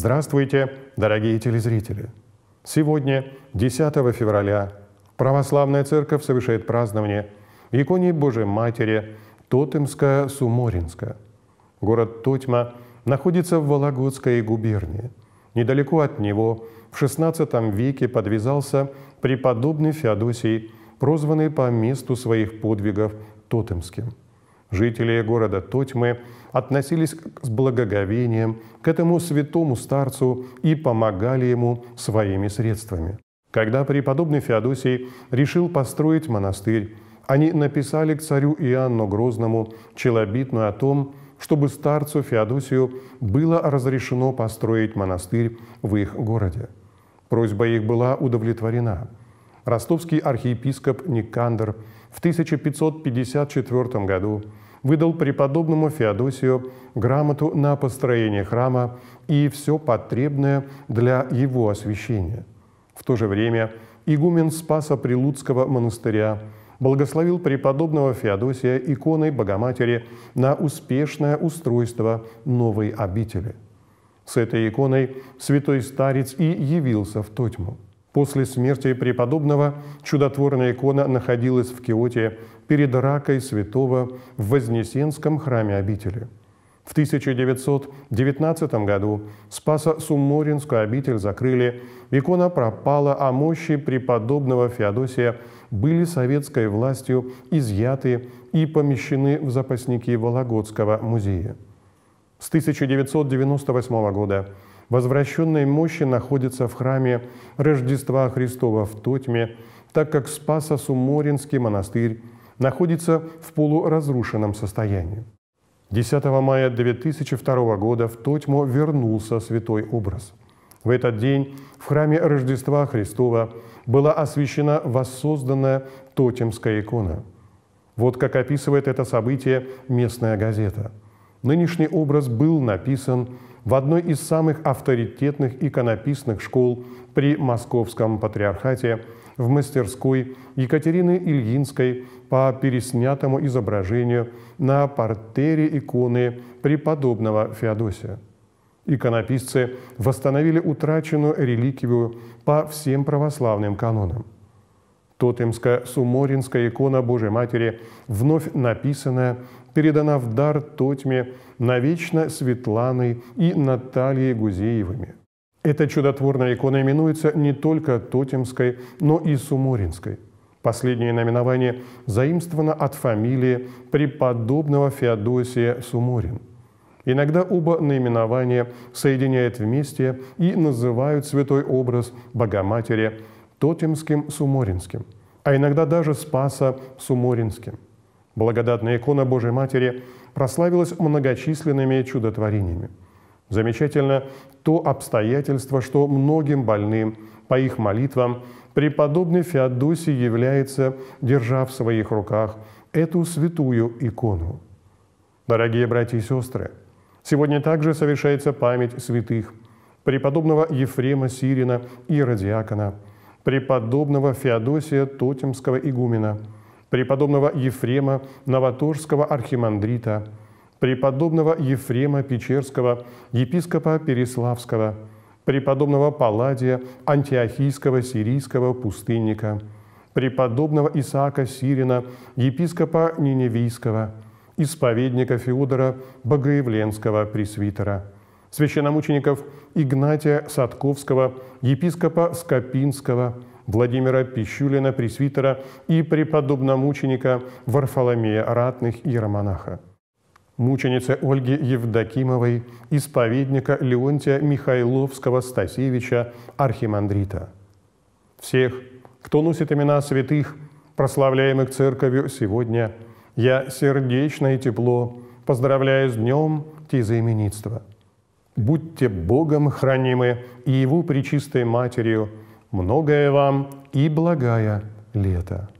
Здравствуйте, дорогие телезрители! Сегодня, 10 февраля, Православная Церковь совершает празднование иконе Божией Матери Тотемская суморинска Город Тотьма находится в Вологодской губернии. Недалеко от него в XVI веке подвязался преподобный Феодосий, прозванный по месту своих подвигов Тотемским – Жители города Тотьмы относились с благоговением к этому святому старцу и помогали ему своими средствами. Когда преподобный Феодосий решил построить монастырь, они написали к царю Иоанну Грозному челобитную о том, чтобы старцу Феодосию было разрешено построить монастырь в их городе. Просьба их была удовлетворена. Ростовский архиепископ Никандр – в 1554 году выдал преподобному Феодосию грамоту на построение храма и все потребное для его освящения. В то же время игумен Спаса Прилуцкого монастыря благословил преподобного Феодосия иконой Богоматери на успешное устройство новой обители. С этой иконой святой старец и явился в Тотьму – После смерти преподобного чудотворная икона находилась в Киоте перед ракой святого в Вознесенском храме обители. В 1919 году Спасо-Суморинскую обитель закрыли, икона пропала, а мощи преподобного Феодосия были советской властью изъяты и помещены в запасники Вологодского музея. С 1998 года возвращенной мощи находится в храме Рождества Христова в Тотьме, так как Спасо-Суморинский монастырь находится в полуразрушенном состоянии. 10 мая 2002 года в Тотьму вернулся святой образ. В этот день в храме Рождества Христова была освящена воссозданная Тотемская икона. Вот как описывает это событие местная газета – Нынешний образ был написан в одной из самых авторитетных иконописных школ при Московском патриархате в мастерской Екатерины Ильинской по переснятому изображению на портере иконы преподобного Феодосия. Иконописцы восстановили утраченную реликвию по всем православным канонам – Тотемско-Суморинская икона Божьей Матери, вновь написанная, передана в дар Тотьме навечно Светланой и Натальей Гузеевыми. Эта чудотворная икона именуется не только Тотемской, но и Суморинской. Последнее наименование заимствовано от фамилии преподобного Феодосия Суморин – Иногда оба наименования соединяют вместе и называют святой образ Богоматери Тотемским Суморинским, а иногда даже Спаса Суморинским. Благодатная икона Божьей Матери прославилась многочисленными чудотворениями. Замечательно то обстоятельство, что многим больным по их молитвам преподобный Феодосий является, держа в своих руках эту святую икону. Дорогие братья и сестры, сегодня также совершается память святых преподобного Ефрема Сирина и Радиакона – преподобного Феодосия Тотемского игумена, преподобного Ефрема Новоторского архимандрита, преподобного Ефрема Печерского, епископа Переславского, преподобного Палладия Антиохийского сирийского пустынника, преподобного Исаака Сирина, епископа Ниневийского, исповедника Феодора Богоявленского пресвитера – священномучеников Игнатия Садковского, епископа Скопинского, Владимира Пищулина, пресвитера и преподобномученика Варфоломея Ратных и Романаха, мученицы Ольги Евдокимовой, исповедника Леонтия Михайловского-Стасевича, архимандрита. Всех, кто носит имена святых, прославляемых Церковью сегодня, я сердечно и тепло поздравляю с днем тезаименитства – будьте Богом хранимы и Его Пречистой Матерью, многое вам и благая лето».